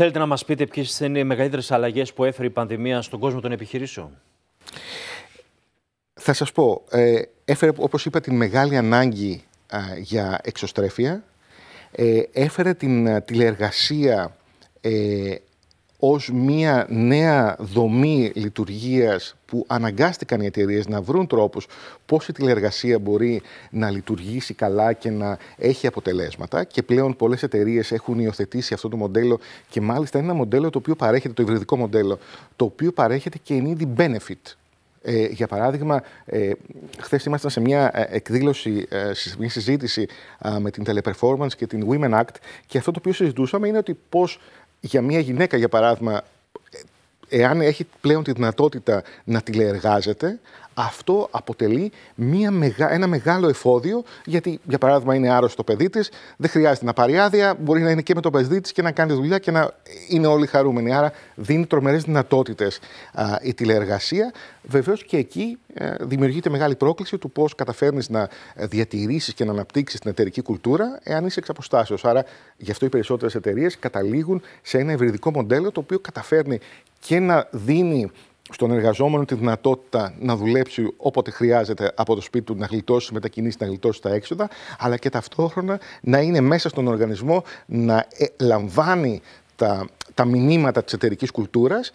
Θέλετε να μας πείτε ποιες είναι οι μεγαλύτερες αλλαγές που έφερε η πανδημία στον κόσμο των επιχειρήσεων. Θα σας πω, ε, έφερε όπως είπα την μεγάλη ανάγκη για εξωστρέφεια, ε, έφερε την τηλεργασία. τηλεεργασία ε, ως μια νέα δομή λειτουργίας που αναγκάστηκαν οι εταιρείες να βρουν τρόπους πώς η τηλεργασία μπορεί να λειτουργήσει καλά και να έχει αποτελέσματα και πλέον πολλές εταιρείες έχουν υιοθετήσει αυτό το μοντέλο και μάλιστα είναι ένα μοντέλο το οποίο παρέχεται, το υβριδικό μοντέλο, το οποίο παρέχεται και είναι ήδη benefit. Ε, για παράδειγμα, ε, χθες ήμασταν σε μια ε, εκδήλωση, ε, σε μια συζήτηση με την Teleperformance και την Women Act και αυτό το οποίο συζητούσαμε είναι ότι πώς για μια γυναίκα, για παράδειγμα, ε, εάν έχει πλέον τη δυνατότητα να τηλεεργάζεται, αυτό αποτελεί μια μεγα... ένα μεγάλο εφόδιο, γιατί για παράδειγμα είναι άρρωστο το παιδί της, δεν χρειάζεται να πάρει άδεια, μπορεί να είναι και με το παιδί της και να κάνει δουλειά και να είναι όλοι χαρούμενοι. Άρα δίνει τρομερές δυνατότητες η τηλεεργασία. Βεβαίως και εκεί α, ε, δημιουργείται μεγάλη πρόκληση του πώς καταφέρνεις να ε, διατηρήσεις και να αναπτύξεις την εταιρική κουλτούρα, εάν είσαι εξ αποστάσεως. Άρα γι' αυτό οι περισσότερες εταιρείες καταλήγουν σε ένα ευρυδικό μοντέλο το οποίο καταφέρνει και να δίνει στον εργαζόμενο τη δυνατότητα να δουλέψει όποτε χρειάζεται από το σπίτι του, να γλιτώσει μετακινήσει, να γλιτώσει τα έξοδα, αλλά και ταυτόχρονα να είναι μέσα στον οργανισμό να ε, λαμβάνει τα, τα μηνύματα της εταιρικής κουλτούρας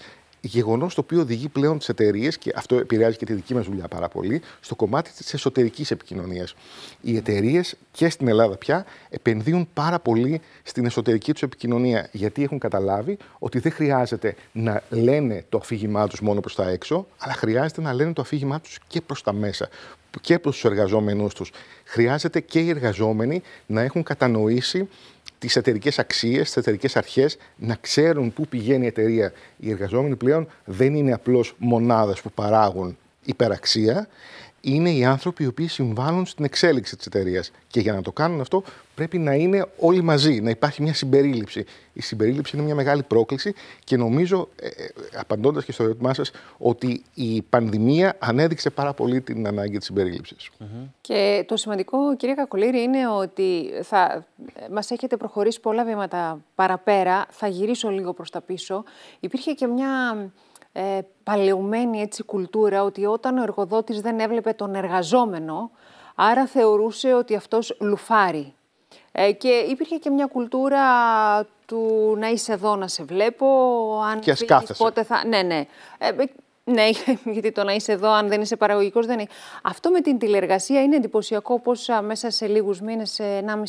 Γεγονός το οποίο οδηγεί πλέον τις εταιρείες, και αυτό επηρεάζει και τη δική μας δουλειά πάρα πολύ, στο κομμάτι της εσωτερικής επικοινωνίας. Οι εταιρείες και στην Ελλάδα πια επενδύουν πάρα πολύ στην εσωτερική τους επικοινωνία, γιατί έχουν καταλάβει ότι δεν χρειάζεται να λένε το αφήγημά τους μόνο προς τα έξω, αλλά χρειάζεται να λένε το αφήγημά τους και προς τα μέσα και προς τους εργαζόμενους τους. Χρειάζεται και οι εργαζόμενοι να έχουν κατανοήσει τις εταιρικές αξίες, τις εταιρικές αρχές, να ξέρουν πού πηγαίνει η εταιρεία. Οι εργαζόμενοι πλέον δεν είναι απλώς μονάδες που παράγουν υπεραξία είναι οι άνθρωποι οι οποίοι συμβάλλουν στην εξέλιξη της εταιρείας. Και για να το κάνουν αυτό, πρέπει να είναι όλοι μαζί, να υπάρχει μια συμπερίληψη. Η συμπερίληψη είναι μια μεγάλη πρόκληση και νομίζω, ε, ε απαντώντας και στο ερώτημά σας, ότι η πανδημία ανέδειξε πάρα πολύ την ανάγκη της συμπερίληψης. Και το σημαντικό, κυρία Κακολύρη, είναι ότι θα... Ε, μας έχετε προχωρήσει πολλά βήματα παραπέρα. Θα γυρίσω λίγο προς τα πίσω. Υπήρχε και μια ε, παλαιωμένη έτσι κουλτούρα ότι όταν ο εργοδότης δεν έβλεπε τον εργαζόμενο, άρα θεωρούσε ότι αυτός λουφάρει. Ε, και υπήρχε και μια κουλτούρα του να είσαι εδώ να σε βλέπω, αν και ας πότε θα... Ναι, ναι. Ε, ναι, γιατί το να είσαι εδώ, αν δεν είσαι παραγωγικός, δεν είναι. Αυτό με την τηλεργασία είναι εντυπωσιακό πώς μέσα σε λίγους μήνες, σε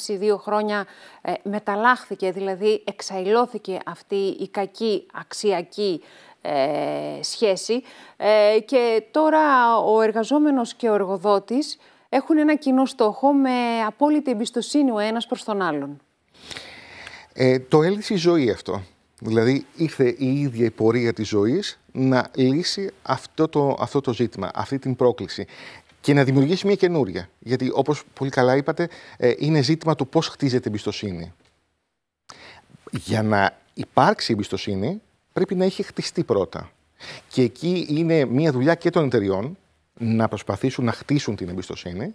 1,5-2 χρόνια, ε, μεταλλάχθηκε, δηλαδή εξαϊλώθηκε αυτή η κακή αξιακή ε, σχέση. Ε, και τώρα ο εργαζόμενος και ο εργοδότης έχουν ένα κοινό στόχο με απόλυτη εμπιστοσύνη ο ένας προς τον άλλον. Ε, το έλυσε η ζωή αυτό. Δηλαδή ήρθε η ίδια η πορεία της ζωής να λύσει αυτό το, αυτό το ζήτημα, αυτή την πρόκληση και να δημιουργήσει μια καινούρια. Γιατί όπως πολύ καλά είπατε, ε, είναι ζήτημα του πώς χτίζεται η εμπιστοσύνη. Για να υπάρξει εμπιστοσύνη πρέπει να έχει χτιστεί πρώτα. Και εκεί είναι μια δουλειά και των εταιριών να προσπαθήσουν να χτίσουν την εμπιστοσύνη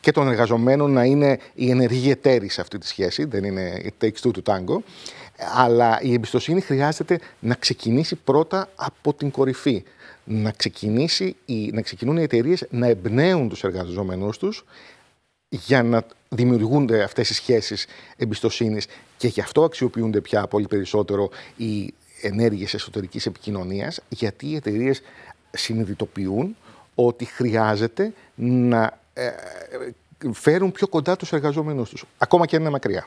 και των εργαζομένων να είναι η ενεργοί εταίρη σε αυτή τη σχέση, δεν είναι η takes two του tango, αλλά η εμπιστοσύνη χρειάζεται να ξεκινήσει πρώτα από την κορυφή. Να, ξεκινήσει η, να ξεκινούν οι εταιρείες να εμπνέουν τους εργαζόμενου τους για να δημιουργούνται αυτές οι σχέσεις εμπιστοσύνης και γι' αυτό αξιοποιούνται πια πολύ περισσότερο οι ενέργειες εσωτερικής επικοινωνίας γιατί οι εταιρείες συνειδητοποιούν ότι χρειάζεται να ε, ε, φέρουν πιο κοντά τους εργαζόμενους τους, ακόμα και αν είναι μακριά.